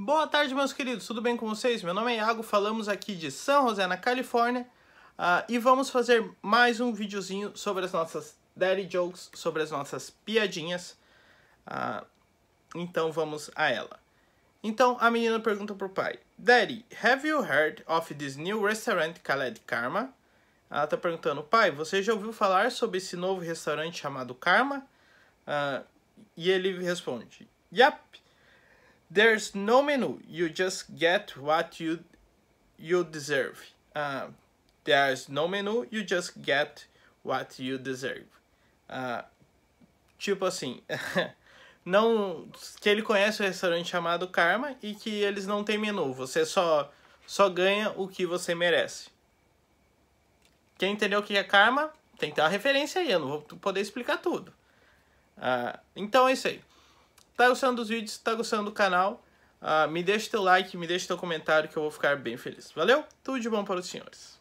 Boa tarde, meus queridos, tudo bem com vocês? Meu nome é Iago, falamos aqui de São José, na Califórnia, uh, e vamos fazer mais um videozinho sobre as nossas daddy jokes, sobre as nossas piadinhas. Uh, então vamos a ela. Então a menina pergunta pro pai: Daddy, have you heard of this new restaurant Khaled Karma? Ela tá perguntando: Pai, você já ouviu falar sobre esse novo restaurante chamado Karma? Uh, e ele responde: Yep. There's no menu. You just get what you you deserve. Uh, there's no menu. You just get what you deserve. Uh, tipo assim, não que ele conhece o um restaurante chamado Karma e que eles não têm menu. Você só só ganha o que você merece. Quem entendeu o que é karma, tem que ter uma referência aí, eu não vou poder explicar tudo. Uh, então é isso aí. Tá gostando dos vídeos? Tá gostando do canal? Uh, me deixa teu like, me deixa teu comentário que eu vou ficar bem feliz. Valeu? Tudo de bom para os senhores.